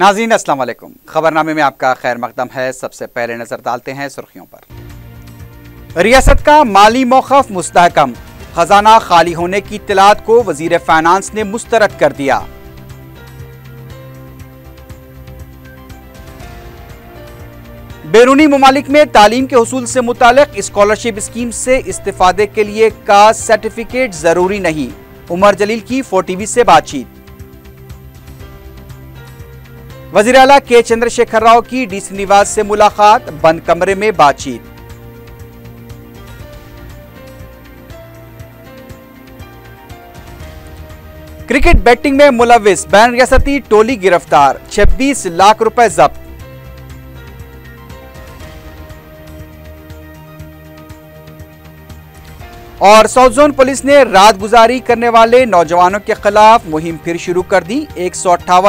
नाजीन असलम खबरनामे में आपका खैर मकदम है सबसे पहले नजर डालते हैं सुर्खियों पर रियासत का माली मौकफ मुस्तकम खजाना खाली होने की इतलात को वजीर फाइनांस ने मुस्तरद कर दिया बैरूनी ममालिक में तालीम के हसूल से मुतल स्कॉलरशिप स्कीम से इस्तीफादे के लिए का सर्टिफिकेट जरूरी नहीं उमर जलील की फोटीवी से बातचीत वजीर अला के चंद्रशेखर राव की डीसी निवास से मुलाकात बंद कमरे में बातचीत क्रिकेट बैटिंग में मुलविस बैन रियासती टोली गिरफ्तार 26 लाख रुपए जब्त और साउथ जोन पुलिस ने रात गुजारी करने वाले नौजवानों के खिलाफ मुहिम फिर शुरू कर दी एक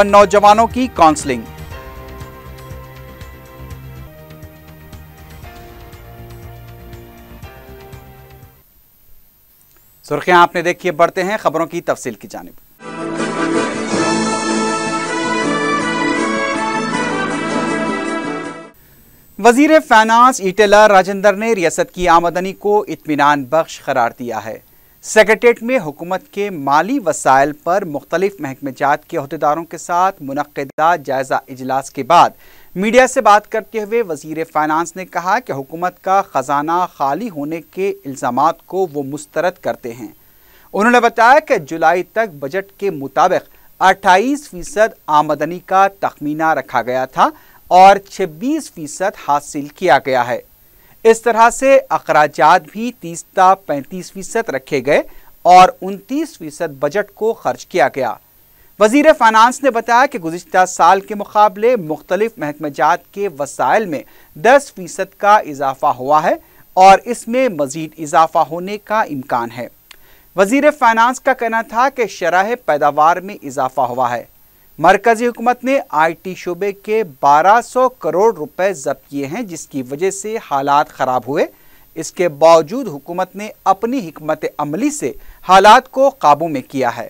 नौजवानों की काउंसलिंग सुर्खियां आपने देखिए बढ़ते हैं खबरों की तफसील की जानी वजीर फाइनांस ईटेलर राजेंद्र ने रियासत की आमदनी को इतमान बख्श करार दिया है सेक्रेटेट में हुकूमत के माली वसाइल पर मुख्तलिफ महकमे जात के अहदेदारों के साथ मनदा जायजा इजलास के बाद मीडिया से बात करते हुए वजीर फाइनानस ने कहा कि हुकूमत का ख़जाना खाली होने के इल्ज़ाम को वो मुस्तरद करते हैं उन्होंने बताया कि जुलाई तक बजट के मुताबिक अट्ठाईस फीसद आमदनी का तखमीना रखा गया था और 26 फीसद हासिल किया गया है इस तरह से अखराज भी तीसता पैंतीस फीसद रखे गए और उनतीस फीसद बजट को खर्च किया गया वजीर फाइनानस ने बताया कि गुजशत साल के मुकाबले मुख्तलिफ महकमजात के वसाइल में दस फीसद का इजाफा हुआ है और इसमें मजीद इजाफा होने का इम्कान है वजीर फाइनानस का कहना था कि शराह पैदावार में इजाफा हुआ है मरकजी हुकूमत ने आईटी शोबे के बारह सौ करोड़ रुपए जब्त किए हैं जिसकी वजह से हालात खराब हुए इसके बावजूद हुकूमत ने अपनी हमत अमली से हालात को काबू में किया है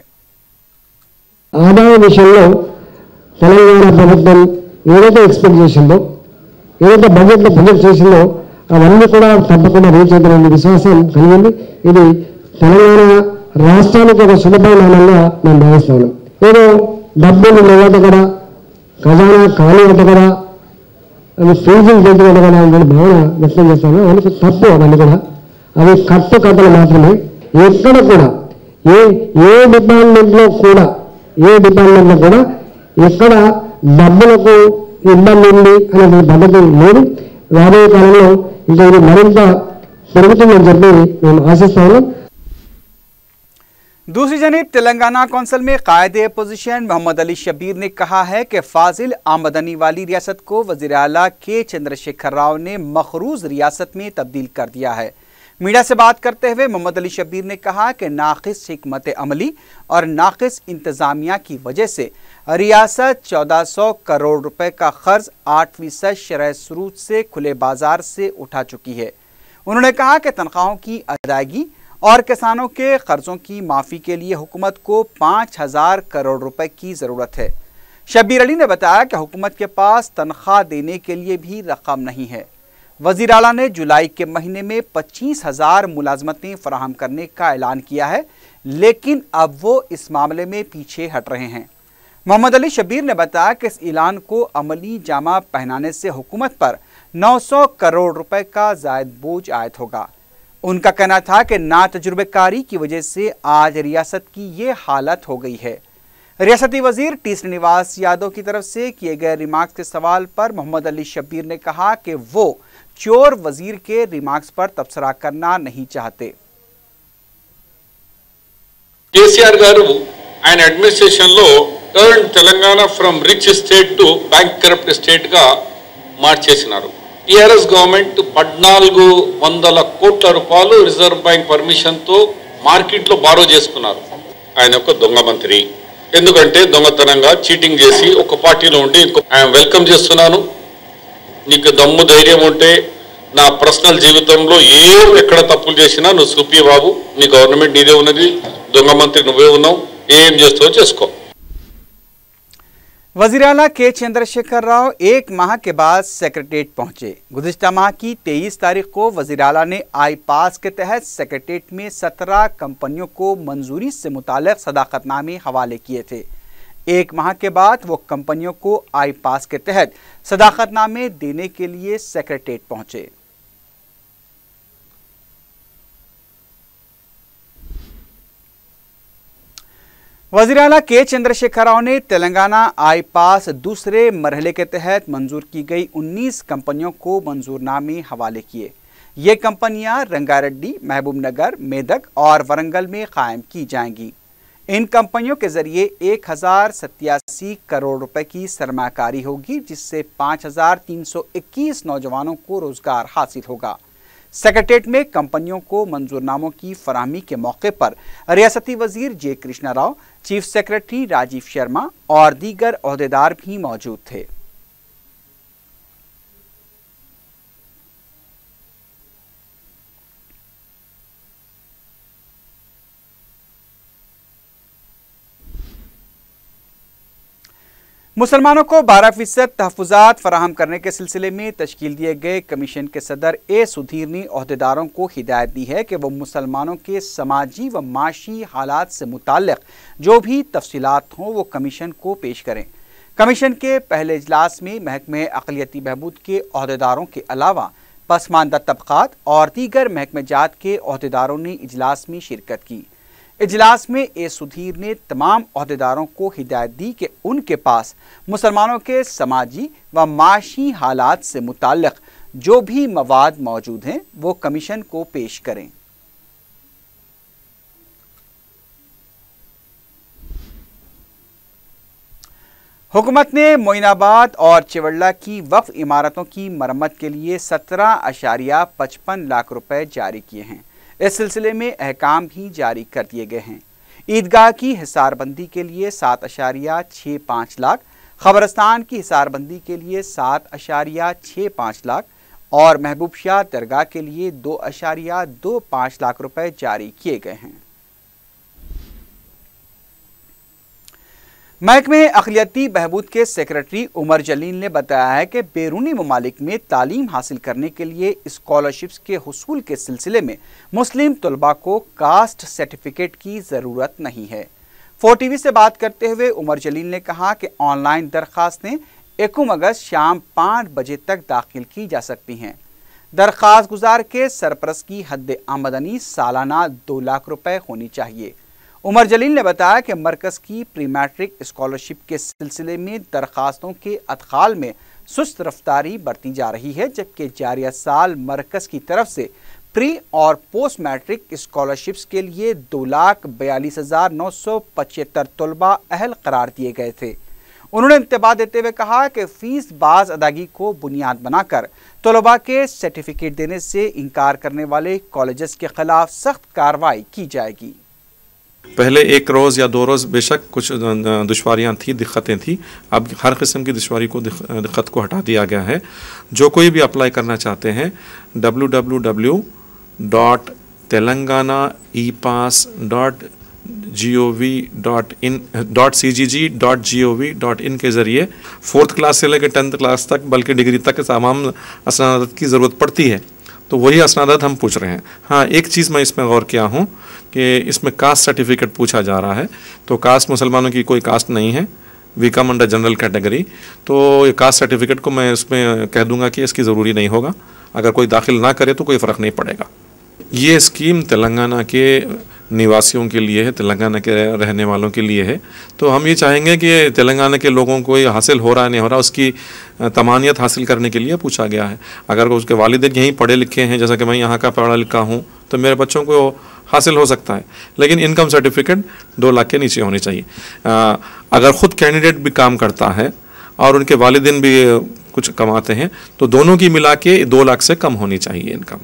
డబ్బులు లేవట ఖజానా ఖాళీ అట కదా అవి ఫీజింగ్ చేద్దాం భావన వ్యక్తం చేస్తాను అవన్నీ తప్పు అవన్నీ కూడా అవి కట్టు కథలు మాత్రమే ఎక్కడ కూడా ఏ ఏ డిపార్ట్మెంట్లో కూడా ఏ డిపార్ట్మెంట్లో కూడా ఎక్కడ డబ్బులకు ఇబ్బంది ఉంది అనే పద్ధతి లేదు రాబోయే కాలంలో ఇంకా ఇది మరింత పెరుగుతుందని చెప్పి మేము ఆశిస్తాము दूसरी जानब तेलंगाना कौंसिल में कायद अपोजिशन मोहम्मद अली शबीर ने कहा है कि फाजिल आमदनी वाली रियासत को वजी अला के चंद्रशेखर राव ने मखरूज रियासत में तब्दील कर दिया है मीडिया से बात करते हुए मोहम्मद अली शबीर ने कहा कि नाकस हमत अमली और नाकस इंतज़ामिया की वजह से रियासत चौदह सौ करोड़ रुपए का कर्ज आठ फीसद शरह सरूज से खुले बाजार से उठा चुकी है उन्होंने कहा कि तनख्वाहों की अदायगी और किसानों के कर्जों की माफ़ी के लिए हुकूमत को पाँच हज़ार करोड़ रुपए की ज़रूरत है शबीर अली ने बताया कि हुकूमत के पास तनख्वाह देने के लिए भी रकम नहीं है वजीर अला ने जुलाई के महीने में पच्चीस हज़ार मुलाजमतें फराहम करने का ऐलान किया है लेकिन अब वो इस मामले में पीछे हट रहे हैं मोहम्मद अली शबीर ने बताया कि इस ऐलान को अमली जामा पहनाने से हुकूमत पर 900 करोड़ रुपए का जायद बोझ आयद होगा उनका कहना था कि ना तजुर्बेकारी की वजह से आज रियासत की ये हालत हो गई है रियासती वजीर टी श्रीनिवास यादव की तरफ से किए गए रिमार्क्स के सवाल पर मोहम्मद अली शबीर ने कहा कि वो चोर वजीर के रिमार्क्स पर तबसरा करना नहीं चाहते కేసీఆర్ గారు ఆయన కోట్ల రూపాయలు రిజర్వ్ బ్యాంక్ పర్మిషన్తో మార్కెట్లో బారో చేసుకున్నారు ఆయన ఒక దొంగ మంత్రి ఎందుకంటే దొంగతనంగా చీటింగ్ చేసి ఒక పార్టీలో ఉండి ఇంకో ఆయన వెల్కమ్ చేస్తున్నాను నీకు దమ్ము ధైర్యం ఉంటే నా పర్సనల్ జీవితంలో ఏ ఎక్కడ తప్పులు చేసినా నువ్వు సుప్పి బాబు నీ గవర్నమెంట్ నీదే ఉన్నది దొంగ మంత్రి నువ్వే ఉన్నావు ఏం చేస్తావో చేసుకో वजीर अला के चंद्रशेखर राव एक माह के बाद सेक्रेटेट पहुंचे गुजशत माह की तेईस तारीख को वजीर अला ने आई पास के तहत सेक्रेटेट में सत्रह कंपनियों को मंजूरी से मुतल सदाकतनामे हवाले किए थे एक माह के बाद वो कंपनियों को आई पास के तहत सदाकतनामे देने के लिए सेक्रेटेट पहुंचे अला के चंद्रशेखर राव ने तेलंगाना आई पास दूसरे मरहले के तहत मंजूर की गई 19 कंपनियों को मंजूरनामे हवाले किए ये कंपनियां रंगारेड्डी महबूब नगर मेदक और वरंगल में कायम की जाएंगी इन कंपनियों के जरिए एक हज़ार सत्यासी करोड़ रुपए की सरमाकारी होगी जिससे 5,321 नौजवानों को रोज़गार हासिल होगा सेक्रेटेट में कंपनियों को मंजूरनामों की फराहमी के मौके पर रियासती वजीर J Krishna Rao chief secretary Rajiv Sharma और दीगर अहदेदार भी मौजूद थे मुसलमानों को बारह फीसद तहफात फराहम करने के सिलसिले में तश्कील दिए गए कमीशन के सदर ए सुधीर ने अहदेदारों को हिदायत दी है कि वह मुसलमानों के समाजी व माशी हालात से मुतल जो भी तफसीत हों वो कमीशन को पेश करें कमीशन के पहले इजलास में महकमे अकलीती बहबूद के अहदेदारों के अलावा पसमानदा तबक़ात और दीगर महकमे जात के अहदेदारों ने इजलास में शिरकत की इजलास में ए सुधीर ने तमाम अहदेदारों को हिदायत दी कि उनके पास मुसलमानों के समाजी व माशी हालात से मुतल जो भी मवाद मौजूद हैं वो कमीशन को पेश करें हुकूमत ने मोइनाबाद और चिवड़ला की वक्फ इमारतों की मरम्मत के लिए सत्रह अशारिया पचपन लाख रुपए जारी किए हैं इस सिलसिले में अहकाम भी जारी कर दिए गए हैं ईदगाह की हिसारबंदी के लिए सात अशारिया छः पाँच लाख खबरस्तान की हिसारबंदी के लिए सात अशारिया छः पाँच लाख और महबूब शाह दरगाह के लिए दो अशारिया दो पाँच लाख रुपए जारी किए गए हैं महकमे अखिलती बहबूद के सेक्रेटरी उमर जलील ने बताया है कि बैरूनी ममालिक में तालीम हासिल करने के लिए स्कॉलरशिप्स के हसूल के सिलसिले में मुस्लिम तलबा को कास्ट सर्टिफिकेट की ज़रूरत नहीं है फोर वी से बात करते हुए उमर जलील ने कहा कि ऑनलाइन दरख्वास्तें एकम अगस्त शाम पाँच बजे तक दाखिल की जा सकती हैं दरख्वास्त गुजार के सरपरस की हद आमदनी सालाना दो लाख रुपये होनी चाहिए उमर जलील ने बताया कि मरकज़ की प्री मैट्रिक स्कॉलरशिप के सिलसिले में दरख्वास्तों के अदखाल में सुस्त रफ्तारी बरती जा रही है जबकि जारिया साल मरकज़ की तरफ से प्री और पोस्ट मैट्रिक स्कॉलरशिप्स के लिए दो लाख बयालीस हज़ार नौ सौ पचहत्तर तलबा अहल करार दिए गए थे उन्होंने इंतबाह देते हुए कहा कि फ़ीस बाज अदागी को बुनियाद बनाकर तलबा के सर्टिफिकेट देने से इनकार करने वाले कॉलेज के ख़िलाफ़ सख्त कार्रवाई की जाएगी पहले एक रोज़ या दो रोज़ बेशक कुछ दुशारियाँ थी दिक्कतें थी अब हर किस्म की दुशारी को दिक्कत को हटा दिया गया है जो कोई भी अप्लाई करना चाहते हैं W W W dot Telangana E pass dot G O V dot in dot C G G dot G O V dot in के ज़रिए फोर्थ क्लास से लेकर टेंथ क्लास तक बल्कि डिग्री तक तमाम असनादत की ज़रूरत पड़ती है तो वही असनादत हम पूछ रहे हैं हाँ एक चीज़ मैं इसमें गौर किया हूँ कि इसमें कास्ट सर्टिफिकेट पूछा जा रहा है तो कास्ट मुसलमानों की कोई कास्ट नहीं है we come under general category तो ये कास्ट सर्टिफिकेट को मैं इसमें कह दूंगा कि इसकी ज़रूरी नहीं होगा अगर कोई दाखिल ना करे तो कोई फ़र्क नहीं पड़ेगा ये स्कीम तेलंगाना के निवासियों के लिए है तेलंगाना के रहने वालों के लिए है तो हम ये चाहेंगे कि तेलंगाना के लोगों को ये हासिल हो रहा नहीं हो रहा उसकी तमानियत हासिल करने के लिए पूछा गया है अगर उसके वालदे यहीं पढ़े लिखे हैं जैसा कि मैं यहाँ का पढ़ा लिखा हूँ तो मेरे बच्चों को हासिल हो सकता है लेकिन इनकम सर्टिफिकेट दो लाख के नीचे होने चाहिए आ, अगर ख़ुद कैंडिडेट भी काम करता है और उनके वालदेन भी कुछ कमाते हैं तो दोनों की मिला के दो लाख से कम होनी चाहिए इनकम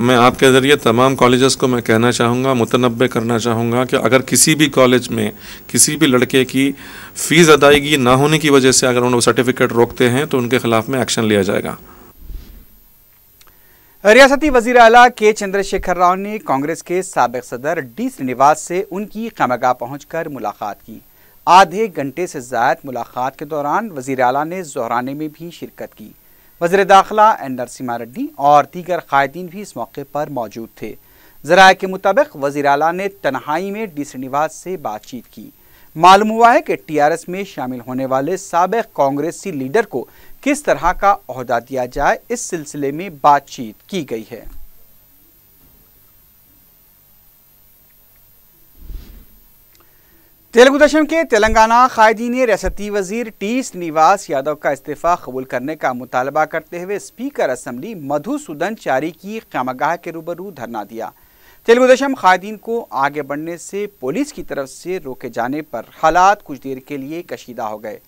मैं आपके ज़रिए तमाम कॉलेज़ को मैं कहना चाहूँगा मुतनबे करना चाहूँगा कि अगर किसी भी कॉलेज में किसी भी लड़के की फ़ीस अदायगी ना होने की वजह से अगर उन सर्टिफिकेट रोकते हैं तो उनके ख़िलाफ़ में एक्शन लिया जाएगा रियासती वजीर अला के चंद्रशेखर राव ने कांग्रेस के सबक सदर डी श्रीनिवास से उनकी खमगा पहुंचकर मुलाकात की आधे घंटे से ज्यादा मुलाकात के दौरान वजीर अला ने जहराने में भी शिरकत की वजर दाखिला एन नरसिम्हा रेड्डी और दीगर कायदीन भी इस मौके पर मौजूद थे जराए के मुताबिक वजी अला ने तनहाई में डी श्रीनिवास से बातचीत की मालूम हुआ है कि टीआरएस में शामिल होने वाले सबक कांग्रेसी लीडर को किस तरह का अहदा दिया जाए इस सिलसिले में बातचीत की गई है तेलुगुदेशम के तेलंगाना कायदीन रियाती वजीर टी श्रीनिवास यादव का इस्तीफा कबूल करने का मुतालबा करते हुए स्पीकर असम्बली मधुसूदन चारी की क्यामगाह के रूबरू धरना दिया तेलुगुदेशम कायदीन को आगे बढ़ने से पुलिस की तरफ से रोके जाने पर हालात कुछ देर के लिए कशीदा हो गए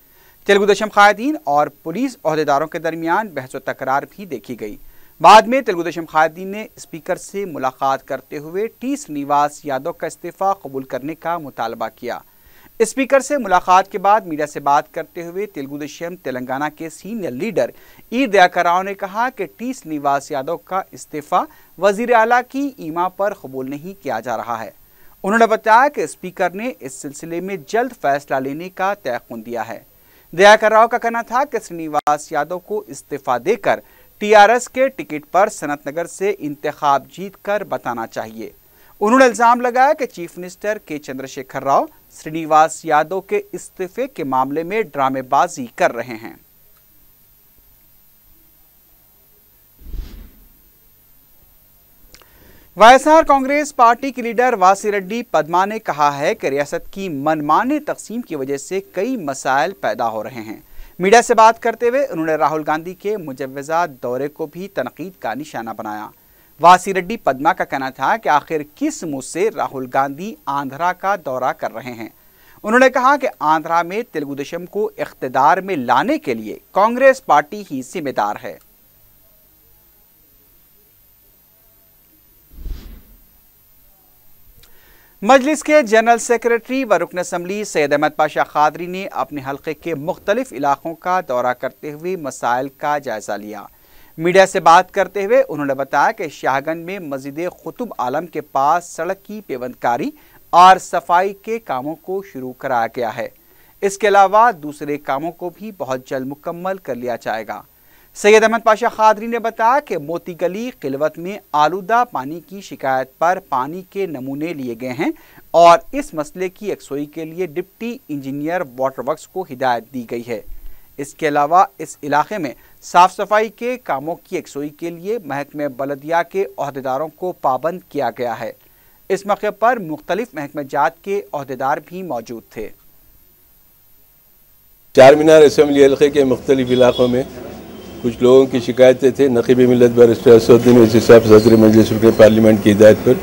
तेलुगुदेशम कायदीन और पुलिस अहदेदारों के दरमियान बहस व तकरार भी देखी गई बाद में तेलुगुदेशम कायदीन ने स्पीकर से मुलाकात करते हुए टी श्रीनिवास यादव का इस्तीफा कबूल करने का मुतालबा किया स्पीकर से मुलाकात के बाद मीडिया से बात करते हुए तेलुगु देशम तेलंगाना के senior leader E Dayakar Rao ने कहा कि टी श्रीनिवास यादव का इस्तीफा वजीर अला की ईमा पर कबूल नहीं किया जा रहा है उन्होंने बताया कि स्पीकर ने इस सिलसिले में जल्द फैसला लेने का तय तयकुन दिया है दयाकर राव का कहना था कि श्रीनिवास यादव को इस्तीफा देकर टीआरएस के टिकट पर सनत नगर से इंतखब जीत कर बताना चाहिए उन्होंने इल्ज़ाम लगाया कि चीफ मिनिस्टर के चंद्रशेखर राव श्रीनिवास यादव के इस्तीफे के मामले में ड्रामेबाजी कर रहे हैं वाईएसआर कांग्रेस पार्टी के लीडर वासी रेड्डी पदमा ने कहा है कि रियासत की मनमाने तकसीम की वजह से कई मसाइल पैदा हो रहे हैं मीडिया से बात करते हुए उन्होंने राहुल गांधी के मुजवजा दौरे को भी तनकीद का निशाना बनाया वासी रेड्डी पदमा का कहना था कि आखिर किस मुंह से राहुल गांधी आंध्रा का दौरा कर रहे हैं उन्होंने कहा कि आंध्रा में तेलुगुदेशम को इकतदार में लाने के लिए कांग्रेस पार्टी ही जिम्मेदार है मजलिस के जनरल सेक्रेटरी व रुकन असम्बली सैद अहमद पाशा खादरी ने अपने हलके के मुख्तलिफ इलाकों का दौरा करते हुए मसाइल का जायजा लिया मीडिया से बात करते हुए उन्होंने बताया कि शाहगंज में मस्जिद खुतुब आलम के पास सड़क की पेबंदकारी और सफाई के कामों को शुरू कराया गया है इसके अलावा दूसरे कामों को भी बहुत जल्द मुकम्मल कर लिया जाएगा सैयद अहमद पाशा खादरी ने बताया कि मोती गली किलवत में आलूदा पानी की शिकायत पर पानी के नमूने लिए गए हैं और इस मसले की एकसोई के लिए डिप्टी इंजीनियर वाटर वर्क को हिदायत दी गई है इसके अलावा इस इलाके में साफ सफाई के कामों की एकसोई के लिए महकमे बलदिया के अहदेदारों को पाबंद किया गया है इस मौके पर मुख्तलिफ महकमे जात के अहदेदार भी मौजूद थे चार मीनार असम्बली हल्के के मुख्तलिफ इलाकों में कुछ लोगों की शिकायतें थे नकीबी मिलत बरसुद्दीन वैसी साहब सदर मजलिस पार्लियामेंट की हिदायत पर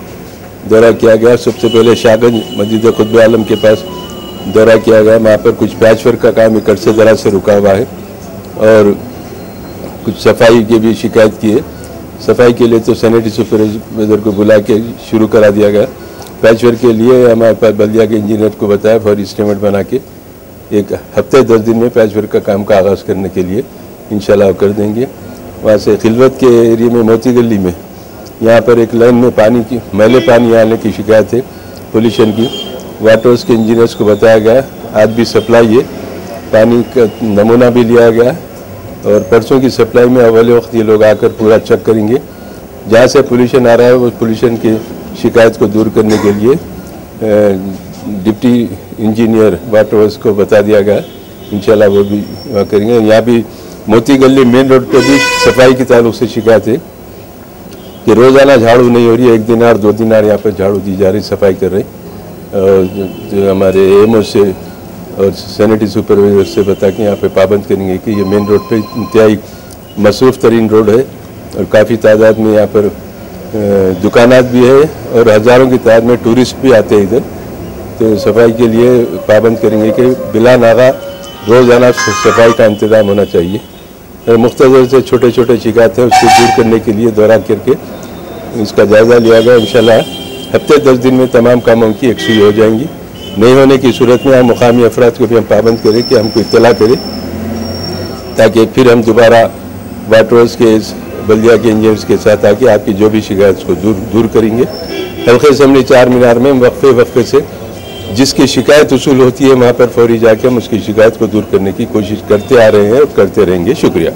दौरा किया गया सबसे पहले शागंज मस्जिद खुतब आलम के पास दौरा किया गया वहाँ पर कुछ पैच वर्क का काम इकट्ठ से दरा से रुका हुआ है और कुछ सफाई की भी शिकायत की है सफाई के लिए तो सैनिटरी सुपरवाइजर को बुला के शुरू करा दिया गया पैच वर्क के लिए हमारे पास बल्दिया के इंजीनियर को बताया फॉर इस्टीमेट बना के एक हफ्ते दस दिन में पैच वर्क का काम का आगाज़ करने के लिए इन कर देंगे वहाँ से खिलवत के एरिए में मोती गली में यहाँ पर एक लाइन में पानी की मैले पानी आने की शिकायत है पोल्यूशन की वाटर्स के इंजीनियर्स को बताया गया आज भी सप्लाई है पानी का नमूना भी लिया गया और परसों की सप्लाई में अवले वक्त ये लोग आकर पूरा चेक करेंगे जहाँ से पोल्यूशन आ रहा है उस पोल्यूशन की शिकायत को दूर करने के लिए डिप्टी इंजीनियर वाटर को बता दिया गया इंशाल्लाह वो भी करेंगे यहाँ भी मोती गली मेन रोड पर भी सफाई के ताल्लुक से शिकायत है कि रोज़ाना झाड़ू नहीं हो रही है एक दिन आर दो दिन आर यहाँ पर झाड़ू दी जा रही सफाई कर रही हमारे एम से और सैनिटरी सुपरवाइजर से बता के यहाँ पे पाबंद करेंगे कि ये मेन रोड पे इंतहाई मसरूफ़ तरीन रोड है और काफ़ी तादाद में यहाँ पर दुकानात भी है और हज़ारों की तादाद में टूरिस्ट भी आते हैं इधर तो सफाई के लिए पाबंद करेंगे कि बिला नागा रोज़ाना सफाई का इंतज़ाम होना चाहिए और मुख्तर से छोटे छोटे शिकायत हैं उसको दूर करने के लिए दौरा करके इसका जायज़ा लिया गया इन हफ्ते दस दिन में तमाम कामों की एक्सुई हो जाएंगी नहीं होने की सूरत में हम मुकामी अफराद को भी हम पाबंद करें कि हमको इतला करें ताकि फिर हम दोबारा वाटर्स के बल्दिया के इंजीनियर्स के साथ आके आपकी जो भी शिकायत को दूर दूर करेंगे हल्के से हमने चार मीनार में वक्फे वक्फे से जिसकी शिकायत उसूल होती है वहाँ पर फौरी जाके हम उसकी शिकायत को दूर करने की कोशिश करते आ रहे हैं और करते रहेंगे शुक्रिया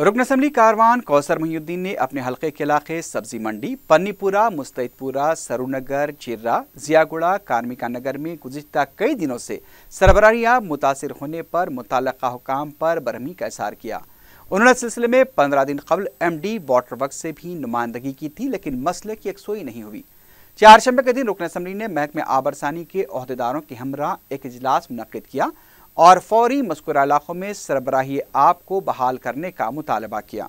रुकन असम्बली कारवान कौसर मुहीद्दीन ने अपने हल्के के इलाके सब्जी मंडी पन्नीपुरा मुस्तैदपुरा सरुनगर चिर्रा जियागुड़ा कार्मिका नगर में गुजशत कई दिनों से सरबराहिया मुतासर होने पर मुतल हुकाम पर बरहमी का इशार किया उन्होंने सिलसिले में पंद्रह दिन कबल एम डी वाटर वर्क से भी नुमाइंदगी की थी लेकिन मसले की एकसोई नहीं हुई चारशंबे के दिन रुकन असम्बली ने महकमे आबरसानी के अहदेदारों के हमरा एक इजलास मुनद किया और फौरी मस्कुरा इलाकों में सरबराही आप को बहाल करने का मुतालबा किया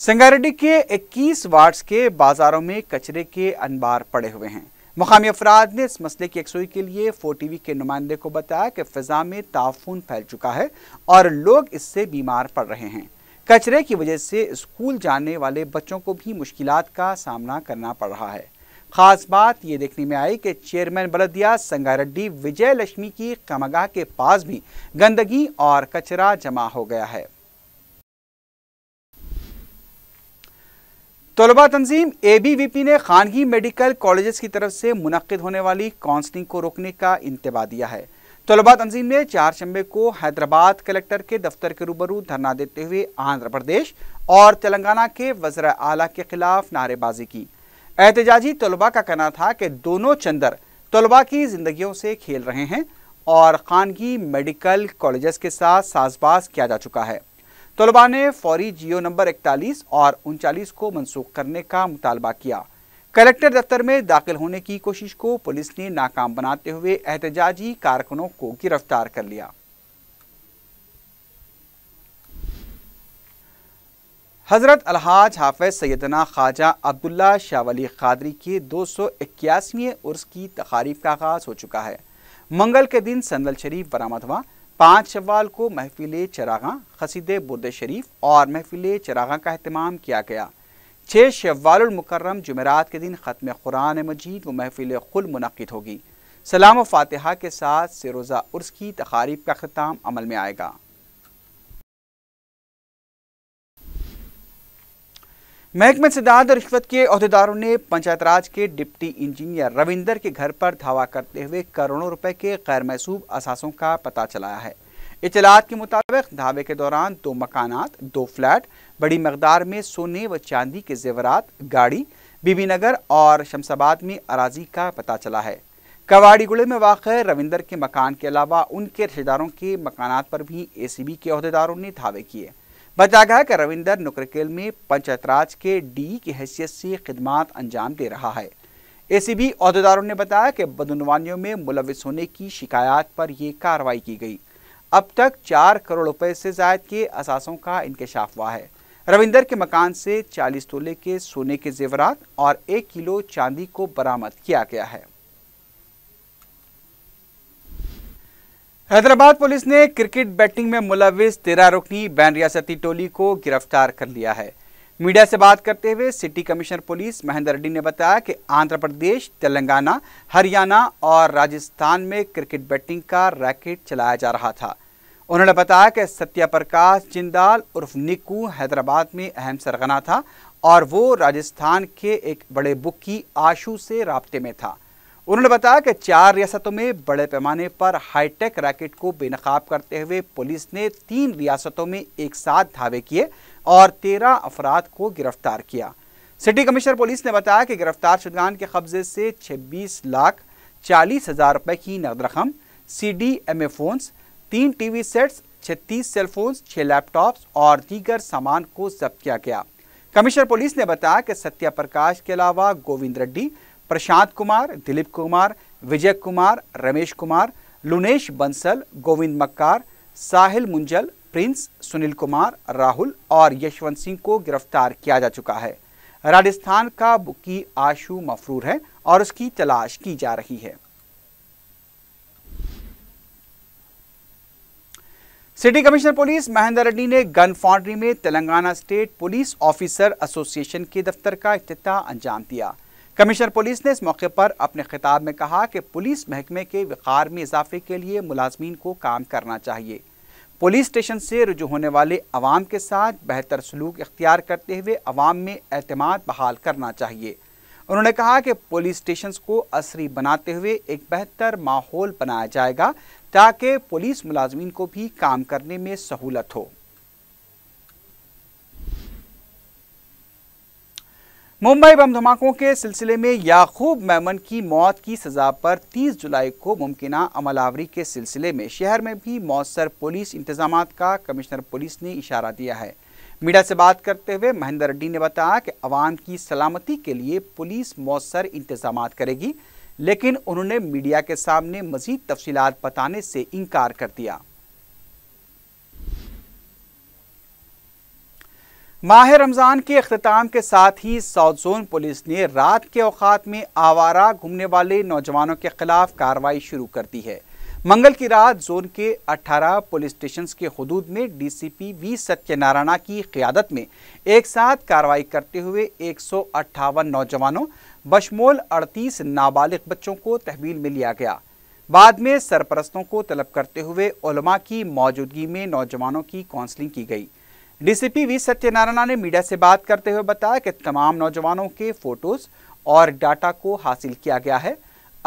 संगारेड्डी के 21 वार्ड्स के बाजारों में कचरे के अनबार पड़े हुए हैं मुकामी अफराद ने इस मसले की यकसुई के लिए फोर टीवी के नुमाइंदे को बताया कि फिजा में ताफून फैल चुका है और लोग इससे बीमार पड़ रहे हैं कचरे की वजह से स्कूल जाने वाले बच्चों को भी मुश्किल का सामना करना पड़ रहा है खास बात ये देखने में आई कि चेयरमैन बलदिया संगारेड्डी विजय लक्ष्मी की कमगाह के पास भी गंदगी और कचरा जमा हो गया है तलबा तंजीम एबीवीपी ने खानगी मेडिकल कॉलेजेस की तरफ से मुनद होने वाली काउंसलिंग को रोकने का इंतबा दिया है तलबा तंजीम ने चार शंबे को हैदराबाद कलेक्टर के दफ्तर के रूबरू धरना देते हुए आंध्र प्रदेश और तेलंगाना के वज्र आला के खिलाफ नारेबाजी की एहतजाजी तलबा का कहना था कि दोनों चंदर तलबा की जिंदगियों से खेल रहे हैं और खानगी मेडिकल कॉलेजेस के साथ साजबाज किया जा चुका है तलबा ने फौरी जियो नंबर इकतालीस और उनचालीस को मनसूख करने का मुतालबा किया कलेक्टर दफ्तर में दाखिल होने की कोशिश को पुलिस ने नाकाम बनाते हुए एहतजाजी कारकुनों को गिरफ्तार कर लिया हज़रत अलहाज हाफ़ सैदना ख्वाजा अब्दुल्ला शाहवली खादरी के दो सौ इक्यासीवें उर्स की तकारीफ का आगाज़ हो चुका है मंगल के दिन संदल शरीफ बरामद हुआ पाँच शवाल को महफिल चरागा खसीद बुरद शरीफ और महफिल चरागा का अहतमाम किया गया छः शवालमकरम जमेरात के दिन ख़त्म कुरान मजीद व महफिल खुल मनद होगी सलाम व फातहा के साथ से रोज़ा उर्स की तकारीफ का अख्ताम अमल में आएगा महकमे से दाद रिश्वत के अहदेदारों ने पंचायत राज के डिप्टी इंजीनियर रविंदर के घर पर धावा करते हुए करोड़ों रुपए के गैर महसूब असासों का पता चलाया है इतलात के मुताबिक धावे के दौरान दो मकानात दो फ्लैट बड़ी मकदार में सोने व चांदी के जेवरात गाड़ी बीबी नगर और शमशाबाद में अराजी का पता चला है कवाड़ीगुड़े में वाक़ रविंदर के मकान के अलावा उनके रिश्तेदारों के मकानात पर भी बी के अहदेदारों ने धावे किए बताया गया कि रविंदर नुकरकेल में पंचायत राज के डी की हैसियत से खिदमात अंजाम दे रहा है एसीबी अहदेदारों ने बताया कि बदनवानियों में मुलविस होने की शिकायत पर यह कार्रवाई की गई अब तक चार करोड़ रुपए से जायद के असासों का इंकशाफ हुआ है रविंदर के मकान से 40 तोले के सोने के जेवरात और एक किलो चांदी को बरामद किया गया है हैदराबाद पुलिस ने क्रिकेट बैटिंग में मुलविस तेरा रुकनी बैन रियासती टोली को गिरफ्तार कर लिया है मीडिया से बात करते हुए city commissioner police Mahendra Reddy ने बताया कि आंध्र प्रदेश तेलंगाना हरियाणा और राजस्थान में क्रिकेट बैटिंग का रैकेट चलाया जा रहा था उन्होंने बताया कि सत्या प्रकाश जिंदाल उर्फ निक्कू हैदराबाद में अहम सरगना था और वो राजस्थान के एक बड़े बुक्की आशू से रबते में था उन्होंने बताया कि चार रियासतों में बड़े पैमाने पर हाईटेक रैकेट को बेनकाब करते हुए पुलिस ने तीन रियासतों में एक साथ धावे किए और तेरह अफराद को गिरफ्तार किया सिटी कमिश्नर पुलिस ने बताया कि गिरफ्तार शुदगान के कब्जे से 26 लाख चालीस हज़ार रुपए की नकद रकम C D M A phones तीन टी वी सेट्स छत्तीस सेलफोन्स छह लैपटॉप्स और दीगर सामान को जब्त किया गया कमिश्नर पुलिस ने बताया कि सत्या प्रकाश के अलावा गोविंद रेड्डी प्रशांत कुमार दिलीप कुमार विजय कुमार रमेश कुमार लुनेश बंसल गोविंद मक्कार साहिल मुंजल प्रिंस सुनील कुमार राहुल और यशवंत सिंह को गिरफ्तार किया जा चुका है राजस्थान का बुकी आशु मफरूर है और उसकी तलाश की जा रही है city commissioner police Mahendra Reddy ने गन फाउंड्री में Telangana state police officer association के दफ्तर का अफ्त अंजाम दिया कमिश्नर पुलिस ने इस मौके पर अपने खिताब में कहा कि पुलिस महकमे के वक़ार में इजाफे के लिए मुलाजमीन को काम करना चाहिए पुलिस स्टेशन से रुजू होने वाले अवाम के साथ बेहतर सलूक इख्तियार करते हुए अवाम में अतमाद बहाल करना चाहिए उन्होंने कहा कि पुलिस स्टेशन को असरी बनाते हुए एक बेहतर माहौल बनाया जाएगा ताकि पुलिस मुलाजमीन को भी काम करने में सहूलत हो मुंबई बम धमाकों के सिलसिले में याकूब मेमन की मौत की सज़ा पर 30 जुलाई को मुमकिन अमलावरी के सिलसिले में शहर में भी मौसर पुलिस इंतजाम का कमिश्नर पुलिस ने इशारा दिया है मीडिया से बात करते हुए महेंद्र रेड्डी ने बताया कि अवाम की सलामती के लिए पुलिस मौसर इंतजाम करेगी लेकिन उन्होंने मीडिया के सामने मजीद तफसीत बताने से इनकार कर दिया माह रमज़ान के अख्ताम के साथ ही साउथ जोन पुलिस ने रात के औकात में आवारा घूमने वाले नौजवानों के खिलाफ कार्रवाई शुरू कर दी है मंगल की रात जोन के 18 पुलिस स्टेशन के हदूद में डीसीपी वी सत्यनारायणा की क्यादत में एक साथ कार्रवाई करते हुए एक नौजवानों बशमोल 38 नाबालिग बच्चों को तहवील में लिया गया बाद में सरपरस्तों को तलब करते हुए की मौजूदगी में नौजवानों की काउंसलिंग की गई डीसीपी वी सत्यनारायणा ने मीडिया से बात करते हुए बताया कि तमाम नौजवानों के फोटोज और डाटा को हासिल किया गया है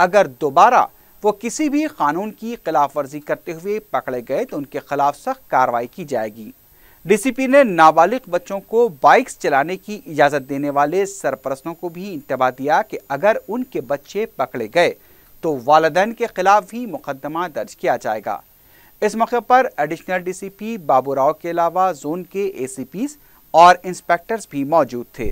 अगर दोबारा वो किसी भी कानून की खिलाफ वर्जी करते हुए पकड़े गए तो उनके खिलाफ सख्त कार्रवाई की जाएगी डीसीपी ने नाबालिग बच्चों को बाइक्स चलाने की इजाज़त देने वाले सरपरस्तों को भी इंतबा दिया कि अगर उनके बच्चे पकड़े गए तो वालदेन के खिलाफ भी मुकदमा दर्ज किया जाएगा इस मौके पर एडिशनल डीसीपी बाबूराव के अलावा जोन के एसीपी और इंस्पेक्टर्स भी मौजूद थे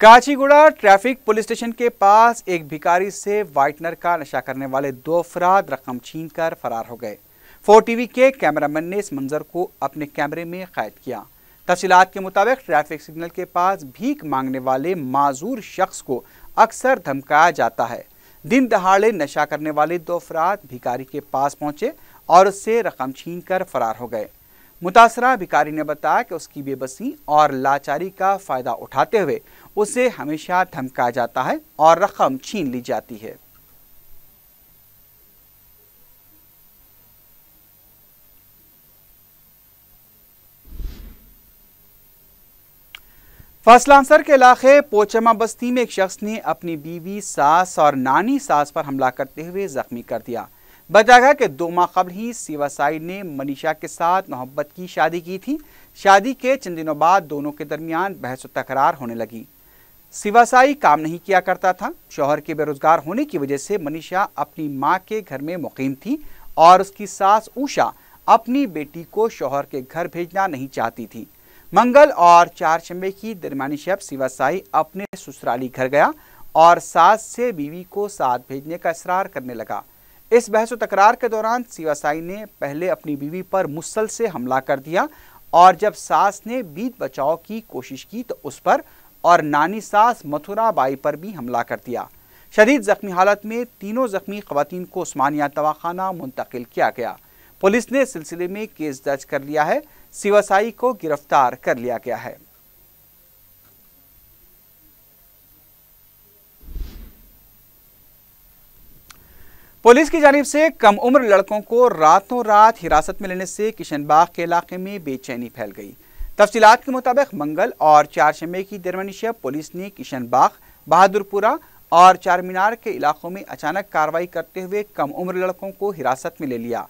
काचीगुड़ा ट्रैफिक पुलिस स्टेशन के पास एक भिकारी से वाइटनर का नशा करने वाले दो अफराद रकम छीन कर फरार हो गए फोर टीवी के कैमरामैन ने इस मंजर को अपने कैमरे में कैद किया तफसीत के मुताबिक ट्रैफिक सिग्नल के पास भीख मांगने वाले माजूर शख्स को अक्सर धमकाया जाता है दिन दहाड़े नशा करने वाले दो अफराद भिकारी के पास पहुंचे और उससे रकम छीन कर फरार हो गए मुतासरा भिकारी ने बताया कि उसकी बेबसी और लाचारी का फ़ायदा उठाते हुए उसे हमेशा धमकाया जाता है और रकम छीन ली जाती है फसलांसर के इलाके पोचमा बस्ती में एक शख्स ने अपनी बीवी सास और नानी सास पर हमला करते हुए जख्मी कर दिया बताया गया कि दो माह कबल ही सिवासाई ने मनीषा के साथ मोहब्बत की शादी की थी शादी के चंद दिनों बाद दोनों के दरमियान बहस तकरार होने लगी सिवासाई काम नहीं किया करता था शोहर के बेरोजगार होने की वजह से मनीषा अपनी माँ के घर में मुकीम थी और उसकी सास ऊषा अपनी बेटी को शोहर के घर भेजना नहीं चाहती थी मंगल और चार शंबे की दरमानी शब शिवासाई अपने ससुराली घर गया और सास से बीवी को साथ भेजने का इसरार करने लगा इस बहस तकरार के दौरान शिवासाई ने पहले अपनी बीवी पर मुसल से हमला कर दिया और जब सास ने बीत बचाव की कोशिश की तो उस पर और नानी सास मथुरा बाई पर भी हमला कर दिया शदीद जख्मी हालत में तीनों जख्मी खुवान को उस्मानिया दवाखाना मुंतकिल किया गया पुलिस ने सिलसिले में केस दर्ज कर लिया है शिवसाई को गिरफ्तार कर लिया गया है पुलिस की जानब से कम उम्र लड़कों को रातों रात हिरासत में लेने से किशनबाग के इलाके में बेचैनी फैल गई तफसीत के मुताबिक मंगल और चारशंबे की दरमनिशा पुलिस ने किशनबाग बहादुरपुरा और चार मीनार के इलाकों में अचानक कार्रवाई करते हुए कम उम्र लड़कों को हिरासत में ले लिया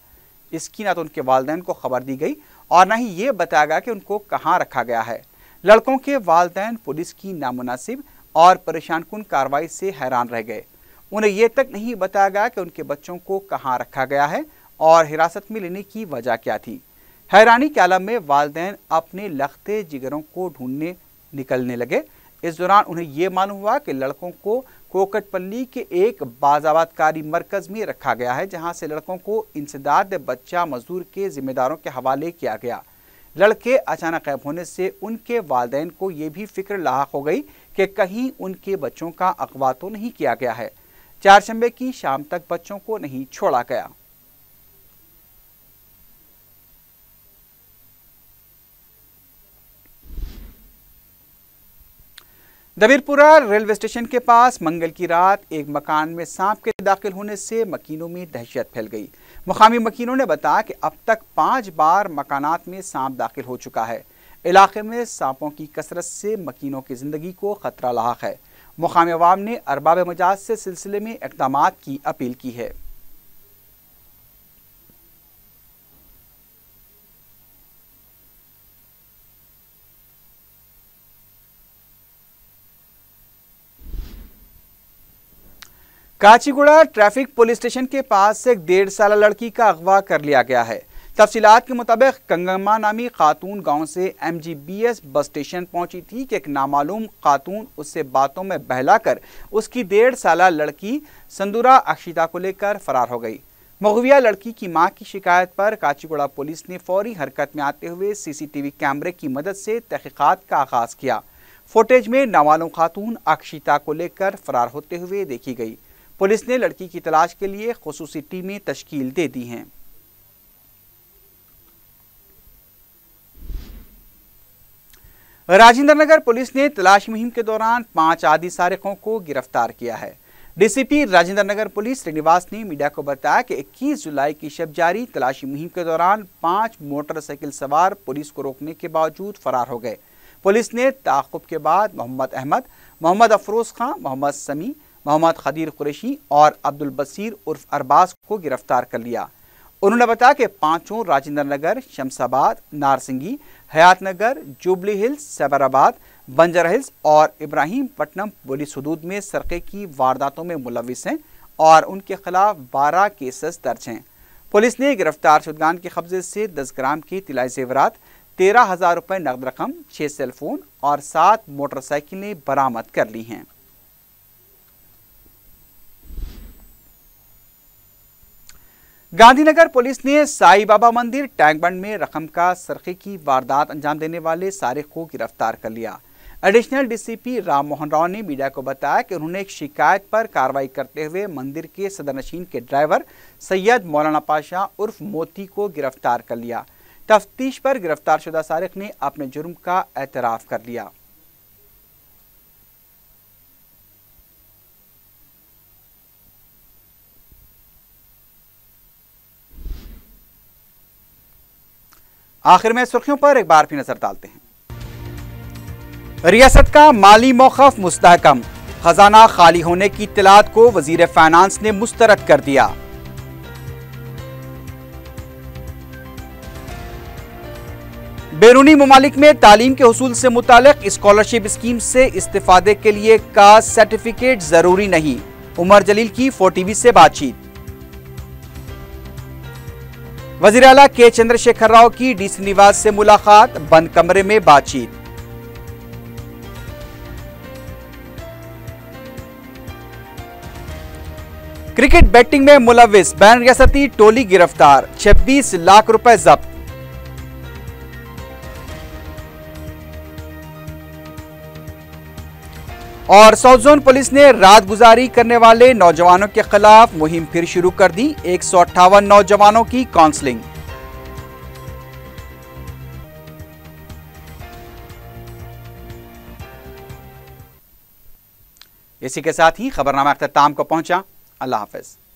इसकी ना तो उनके वालदेन को खबर दी गई और ना ही ये बताया गया कि उनको कहाँ रखा गया है लड़कों के वालदेन पुलिस की नामुनासिब और परेशान कन कार्रवाई से हैरान रह गए उन्हें यह तक नहीं बताया गया कि उनके बच्चों को कहाँ रखा गया है और हिरासत में लेने की वजह क्या थी हैरानी के आलम में वालदेन अपने लखते जिगरों को ढूंढने निकलने लगे इस दौरान उन्हें ये मालूम हुआ कि लड़कों को कोकटपल्ली के एक बाजाबादकारी मरकज में रखा गया है जहां से लड़कों को इंसदाद बच्चा मजदूर के जिम्मेदारों के हवाले किया गया लड़के अचानक गैब होने से उनके वालदेन को ये भी फिक्र लाक हो गई कि कहीं उनके बच्चों का अगवा तो नहीं किया गया है चारशंबे की शाम तक बच्चों को नहीं छोड़ा गया दबीरपुरा रेलवे स्टेशन के पास मंगल की रात एक मकान में सांप के दाखिल होने से मकीनों में दहशत फैल गई मुकामी मकीनों ने बताया कि अब तक पाँच बार मकानात में सांप दाखिल हो चुका है इलाके में सांपों की कसरत से मकीनों की ज़िंदगी को ख़तरा लाक है मुकामी अवाम ने अरबाब मजाज से सिलसिले में इकदाम की अपील की है काचीगुड़ा ट्रैफिक पुलिस स्टेशन के पास से एक डेढ़ साल लड़की का अगवा कर लिया गया है तफसीत के मुताबिक कंगमा नामी खातून गांव से एमजीबीएस बस स्टेशन पहुंची थी कि एक नामालूम खातून उससे बातों में बहलाकर उसकी डेढ़ साल लड़की संदूरा अक्षिता को लेकर फरार हो गई मगविया लड़की की मां की शिकायत पर काचीगुड़ा पुलिस ने फौरी हरकत में आते हुए सीसीटीवी कैमरे की मदद से तहकीक़ात का आगाज़ किया फुटेज में नामालूम खातून अक्षिता को लेकर फरार होते हुए देखी गई पुलिस ने लड़की की तलाश के लिए खसूसी टीमें तश्कील दे दी हैं राजेंद्र नगर पुलिस ने तलाश मुहिम के दौरान पांच आदि सारकों को गिरफ्तार किया है डीसीपी राजेंद्र नगर पुलिस श्रीनिवास ने मीडिया को बताया कि 21 जुलाई की शब जारी तलाशी मुहिम के दौरान पांच मोटरसाइकिल सवार पुलिस को रोकने के बावजूद फरार हो गए पुलिस ने ताकुब के बाद मोहम्मद अहमद मोहम्मद अफरोज खां मोहम्मद समी मोहम्मद खदीर कुरैशी और अब्दुल बसीर उर्फ अरबाज को गिरफ्तार कर लिया उन्होंने बताया कि पांचों Rajendra Nagar Shamshabad Narsingi Hayat Nagar Jubilee Hills Cyberabad Banjara Hills और इब्राहिम पटनम पुलिस हदूद में सरक़े की वारदातों में मुलविस हैं और उनके खिलाफ बारह केसेस दर्ज हैं पुलिस ने गिरफ्तार शुदगान के कब्जे से दस ग्राम के तिलाई जेवरात तेरह हज़ार रुपये नकद रकम छः सेलफोन और सात मोटरसाइकिलें बरामद कर ली हैं गांधीनगर पुलिस ने साई बाबा मंदिर टैंकबंड में रकम का सरखे की वारदात अंजाम देने वाले सारे को गिरफ्तार कर लिया एडिशनल डीसीपी राम मोहन राव ने मीडिया को बताया कि उन्होंने एक शिकायत पर कार्रवाई करते हुए मंदिर के सदर नशीन के ड्राइवर सैयद मौलाना पाशा उर्फ मोती को गिरफ्तार कर लिया तफ्तीश पर गिरफ्तार शुदा सारिक ने अपने जुर्म का एतराफ़ कर लिया आखिर में सुर्खियों पर एक बार फिर नजर डालते हैं रियासत का माली मौका मुस्तहकम खजाना खाली होने की इतलात को वजीर फाइनेंस ने मुस्तरद कर दिया बैरूनी ममालिक में तालीम के हसूल से मुतक स्कॉलरशिप स्कीम से इस्तीफादे के लिए का सर्टिफिकेट ज़रूरी नहीं उमर जलील की फोर से बातचीत वजीर अला के चंद्रशेखर राव की डीसी निवास से मुलाकात बंद कमरे में बातचीत क्रिकेट बैटिंग में मुलविस बैन रियासती टोली गिरफ्तार 26 लाख रुपए जब्त और साउथ जोन पुलिस ने रात गुजारी करने वाले नौजवानों के खिलाफ मुहिम फिर शुरू कर दी एक नौजवानों की काउंसलिंग इसी के साथ ही खबरनामा अख्ताम को पहुंचा अल्लाह हाफिज़